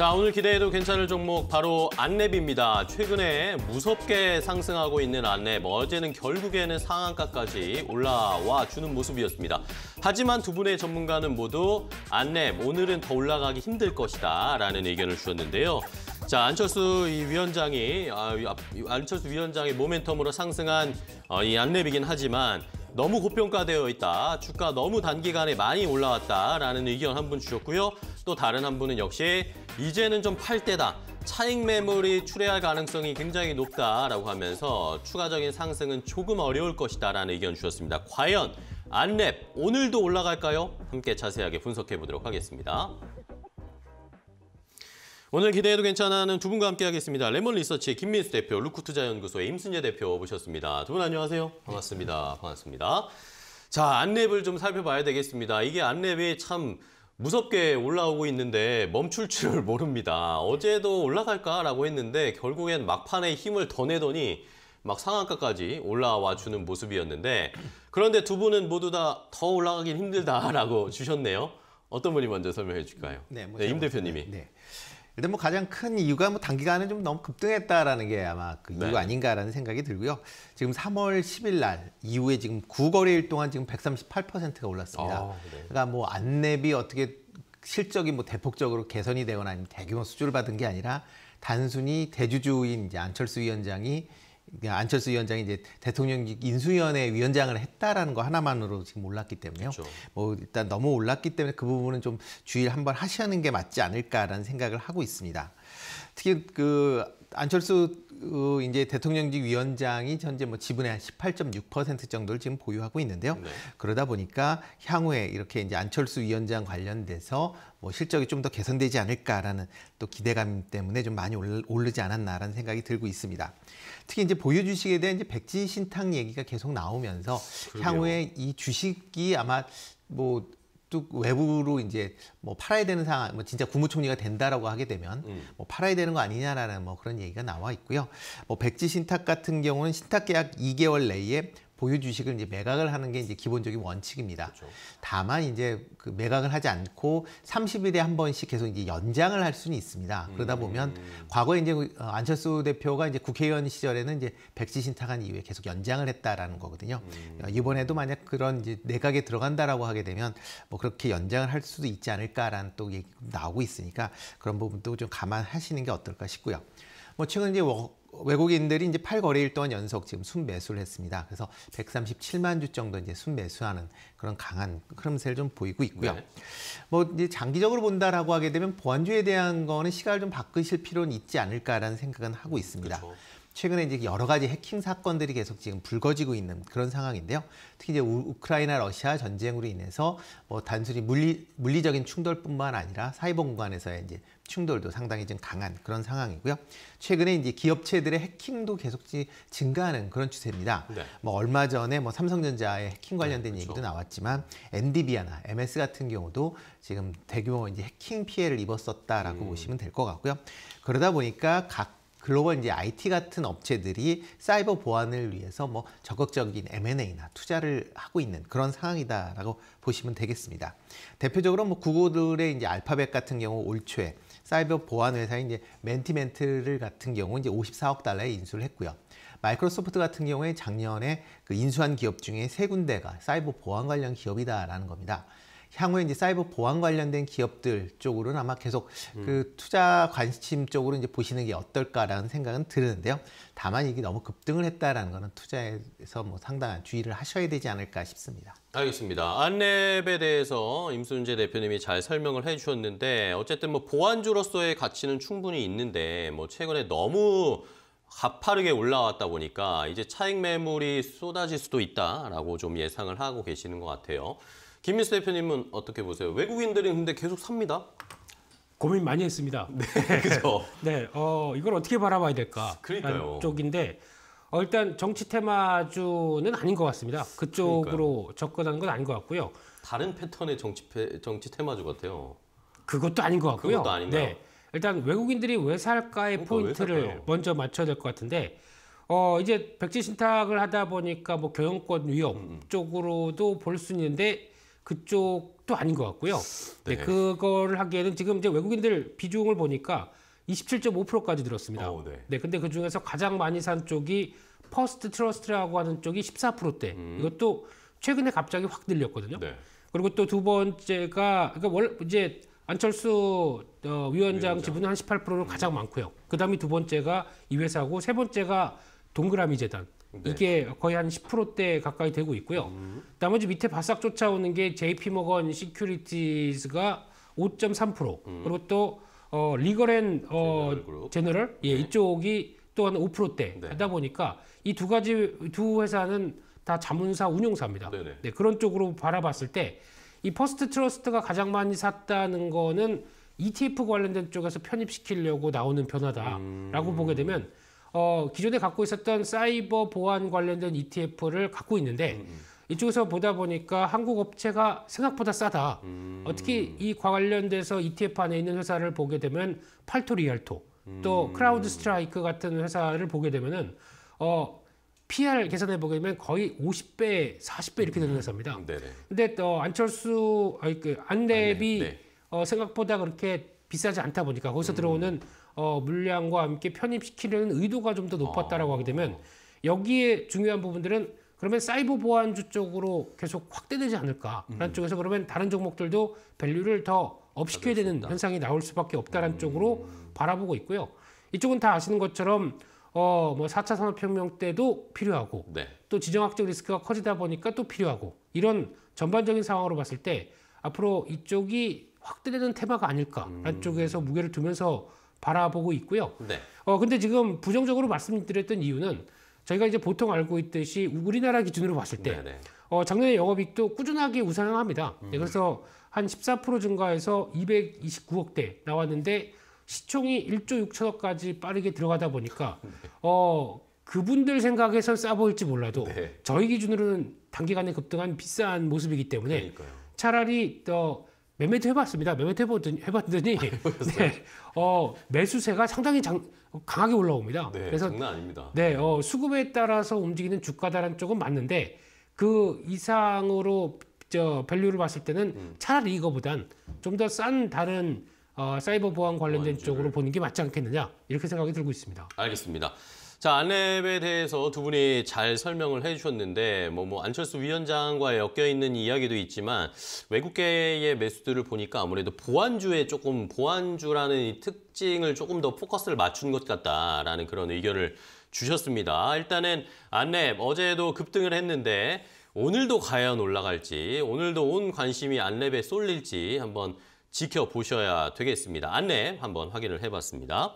자, 오늘 기대해도 괜찮을 종목 바로 안랩입니다. 최근에 무섭게 상승하고 있는 안랩, 뭐 어제는 결국에는 상한가까지 올라와 주는 모습이었습니다. 하지만 두 분의 전문가는 모두 안랩, 오늘은 더 올라가기 힘들 것이다 라는 의견을 주셨는데요. 자, 안철수 위원장이, 아, 안철수 위원장의 모멘텀으로 상승한 어, 이 안랩이긴 하지만 너무 고평가되어 있다, 주가 너무 단기간에 많이 올라왔다라는 의견 한 분 주셨고요. 또 다른 한 분은 역시 이제는 좀 팔 때다. 차익 매물이 출회할 가능성이 굉장히 높다라고 하면서 추가적인 상승은 조금 어려울 것이다라는 의견 주셨습니다. 과연 안랩 오늘도 올라갈까요? 함께 자세하게 분석해 보도록 하겠습니다. 오늘 기대해도 괜찮아하는 두 분과 함께하겠습니다. 레몬 리서치 김민수 대표, 루쿠투자연구소의 임순재 대표 모셨습니다. 두 분 안녕하세요. 반갑습니다. 반갑습니다. 자, 안랩을 좀 살펴봐야 되겠습니다. 이게 안랩이 참 무섭게 올라오고 있는데 멈출 줄 모릅니다. 어제도 올라갈까라고 했는데 결국엔 막판에 힘을 더 내더니 막 상한가까지 올라와 주는 모습이었는데 그런데 두 분은 모두 다 더 올라가긴 힘들다라고 주셨네요. 어떤 분이 먼저 설명해 줄까요? 네, 뭐 네, 임 대표님이. 네. 네. 일단 뭐 가장 큰 이유가 뭐 단기간에 좀 너무 급등했다라는 게 아마 그 이유가 네. 아닌가라는 생각이 들고요. 지금 3월 10일 날 이후에 지금 9거래일 동안 지금 138%가 올랐습니다. 아, 네. 그러니까 뭐 안내비 어떻게 실적이 뭐 대폭적으로 개선이 되거나 아니면 대규모 수주를 받은 게 아니라 단순히 대주주인 이제 안철수 위원장이 안철수 위원장이 이제 대통령직 인수위원회 위원장을 했다라는 거 하나만으로 지금 올랐기 때문에요. 그렇죠. 뭐 일단 너무 올랐기 때문에 그 부분은 좀 주의를 한번 하시는 게 맞지 않을까라는 생각을 하고 있습니다. 특히 그 안철수 어, 이제 대통령직 위원장이 현재 뭐 지분의 한 18.6% 정도를 지금 보유하고 있는데요. 네. 그러다 보니까 향후에 이렇게 이제 안철수 위원장 관련돼서 뭐 실적이 좀 더 개선되지 않을까라는 또 기대감 때문에 좀 많이 오르지 않았나라는 생각이 들고 있습니다. 특히 이제 보유 주식에 대한 이제 백지 신탁 얘기가 계속 나오면서 그러게요. 향후에 이 주식이 아마 뭐쭉 외부로 이제 뭐 팔아야 되는 상황, 뭐 진짜 국무총리가 된다라고 하게 되면 음. 뭐 팔아야 되는 거 아니냐라는 뭐 그런 얘기가 나와 있고요. 뭐 백지 신탁 같은 경우는 신탁 계약 2개월 내에 보유 주식을 이제 매각을 하는 게 이제 기본적인 원칙입니다. 그렇죠. 다만 이제 그 매각을 하지 않고 30일에 한 번씩 계속 이제 연장을 할 수는 있습니다. 그러다 음. 보면 음. 과거에 이제 그, 어, 안철수 대표가 이제 국회의원 시절에는 이제 백지 신탁한 이후에 계속 연장을 했다라는 거거든요. 음. 그러니까 이번에도 만약 그런 이제 내각에 들어간다라고 하게 되면 뭐 그렇게 연장을 할 수도 있지 않을까라는 또 얘기 나오고 있으니까 그런 부분도 좀 감안하시는 게 어떨까 싶고요. 뭐 최근 이제 외국인들이 이제 8거래일 동안 연속 지금 순매수를 했습니다. 그래서 137만 주 정도 이제 순매수하는 그런 강한 흐름세를 좀 보이고 있고요. 네. 뭐 이제 장기적으로 본다라고 하게 되면 보완주에 대한 거는 시각을 좀 바꾸실 필요는 있지 않을까라는 생각은 하고 있습니다. 그렇죠. 최근에 이제 여러 가지 해킹 사건들이 계속 지금 불거지고 있는 그런 상황인데요. 특히 이제 우크라이나 러시아 전쟁으로 인해서 뭐 단순히 물리 물리적인 충돌뿐만 아니라 사이버 공간에서의 이제 충돌도 상당히 좀 강한 그런 상황이고요. 최근에 이제 기업체들의 해킹도 계속 증가하는 그런 추세입니다. 네. 뭐 얼마 전에 뭐 삼성전자의 해킹 네, 관련된 네, 그렇죠. 얘기도 나왔지만 디비아나 MS 같은 경우도 지금 대규모 이제 해킹 피해를 입었었다라고 음. 보시면 될 것 같고요. 그러다 보니까 각 글로벌 이제 IT 같은 업체들이 사이버 보안을 위해서 뭐 적극적인 M&A나 투자를 하고 있는 그런 상황이다라고 보시면 되겠습니다. 대표적으로 뭐 구글의 이제 알파벳 같은 경우 올 초에 사이버 보안 회사인 이제 멘티멘트를 같은 경우 이제 54억 달러에 인수를 했고요. 마이크로소프트 같은 경우에 작년에 그 인수한 기업 중에 세 군데가 사이버 보안 관련 기업이다라는 겁니다. 향후에 이제 사이버 보안 관련된 기업들 쪽으로는 아마 계속 음. 그 투자 관심 쪽으로 이제 보시는 게 어떨까라는 생각은 드는데요. 다만 이게 너무 급등을 했다라는 거는 투자에서 뭐 상당한 주의를 하셔야 되지 않을까 싶습니다. 알겠습니다. 안랩에 대해서 임순재 대표님이 잘 설명을 해주셨는데 어쨌든 뭐 보안주로서의 가치는 충분히 있는데 뭐 최근에 너무 가파르게 올라왔다 보니까 이제 차익 매물이 쏟아질 수도 있다라고 좀 예상을 하고 계시는 것 같아요. 김민수 대표님은 어떻게 보세요? 외국인들이 근데 계속 삽니다. 고민 많이 했습니다. 네, 그죠. 네, 어, 이걸 어떻게 바라봐야 될까? 그러니까요. 쪽인데 어, 일단 정치 테마주는 아닌 것 같습니다. 그쪽으로 그러니까요. 접근하는 건 아닌 것 같고요. 다른 패턴의 정치 패, 정치 테마주 같아요. 그것도 아닌 것 같고요. 그것도 아닌가요? 네, 일단 외국인들이 왜 살까의 그러니까 포인트를 왜 먼저 맞춰야 될 것 같은데 어 이제 백지 신탁을 하다 보니까 뭐 경영권 음, 위협 음. 음. 쪽으로도 볼 수 있는데 그쪽도 아닌 것 같고요. 네. 네 그걸 하기에는 지금 이제 외국인들 비중을 보니까 27.5%까지 들었습니다 오, 어, 네. 네. 근데 그 중에서 가장 많이 산 쪽이 퍼스트 트러스트라고 하는 쪽이 14%대. 음. 이것도 최근에 갑자기 확 늘렸거든요. 네. 그리고 또 두 번째가 그러니까 월 이제 안철수 어, 위원장, 위원장. 지분은 한 18%로 가장 음. 많고요. 그다음에 두 번째가 이 회사고 세 번째가 동그라미 재단. 네. 이게 거의 한 10%대 가까이 되고 있고요. 음. 나머지 밑에 바싹 쫓아오는 게 JP 모건 시큐리티즈가 5.3% 음. 그리고 또 어, 리거랜 어, 제너럴, 제너럴? 예, 네. 이쪽이 또 한 5%대 네. 하다 보니까 이 두 가지 두 회사는 다 자문사 운용사입니다. 네 그런 쪽으로 바라봤을 때 이 퍼스트 트러스트가 가장 많이 샀다는 거는 ETF 관련된 쪽에서 편입시키려고 나오는 변화다라고 음. 보게 되면 어, 기존에 갖고 있었던 사이버 보안 관련된 ETF를 갖고 있는데 음, 음. 이쪽에서 보다 보니까 한국 업체가 생각보다 싸다. 음. 어떻게 이 관련돼서 ETF 안에 있는 회사를 보게 되면 팔토 리알토 음. 또 크라우드 스트라이크 같은 회사를 보게 되면은 어 PR 계산해 보게 되면 거의 50배, 40배 이렇게 되는 음. 회사입니다. 네네. 근데 또 안철수 아니 그 안랩이 네. 어, 생각보다 그렇게 비싸지 않다 보니까 거기서 음. 들어오는 어, 물량과 함께 편입시키려는 의도가 좀 더 높았다라고 아. 하게 되면 여기에 중요한 부분들은 그러면 사이버 보안주 쪽으로 계속 확대되지 않을까라는 음. 쪽에서 그러면 다른 종목들도 밸류를 더 업시켜야 되는 현상이 나올 수밖에 없다라는 음. 쪽으로 바라보고 있고요. 이쪽은 다 아시는 것처럼 어, 뭐 4차 산업혁명 때도 필요하고 네. 또 지정학적 리스크가 커지다 보니까 또 필요하고 이런 전반적인 상황으로 봤을 때 앞으로 이쪽이 확대되는 테마가 아닐까라는 음. 쪽에서 무게를 두면서 바라보고 있고요. 네. 어 근데 지금 부정적으로 말씀드렸던 이유는 저희가 이제 보통 알고 있듯이 우리나라 기준으로 봤을 때 네네. 네. 어, 작년에 영업이익도 꾸준하게 우상향합니다. 네, 음. 네, 그래서 한 14% 증가해서 229억대 나왔는데 시총이 1조 6천억까지 빠르게 들어가다 보니까 네. 어 그분들 생각에선 싸 보일지 몰라도 네. 저희 기준으로는 단기간에 급등한 비싼 모습이기 때문에 그러니까요. 차라리 더 매매도 해봤습니다. 매매도 해봤더니, 아, 해봤더니 네, 어, 매수세가 상당히 장, 강하게 올라옵니다. 네, 그래서 장난 아닙니다. 네, 어, 수급에 따라서 움직이는 주가다라는 쪽은 맞는데 그 이상으로 저 밸류를 봤을 때는 음. 차라리 이거보단 좀 더 싼 다른 어, 사이버 보안 관련된 보안주를. 쪽으로 보는 게 맞지 않겠느냐 이렇게 생각이 들고 있습니다. 알겠습니다. 자, 안랩에 대해서 두 분이 잘 설명을 해주셨는데 뭐, 뭐 안철수 위원장과 엮여있는 이야기도 있지만 외국계의 매수들을 보니까 아무래도 보안주에 조금 보안주라는 이 특징을 조금 더 포커스를 맞춘 것 같다라는 그런 의견을 주셨습니다. 일단은 안랩 어제도 급등을 했는데 오늘도 과연 올라갈지 오늘도 온 관심이 안랩에 쏠릴지 한번 지켜보셔야 되겠습니다. 안랩 한번 확인을 해봤습니다.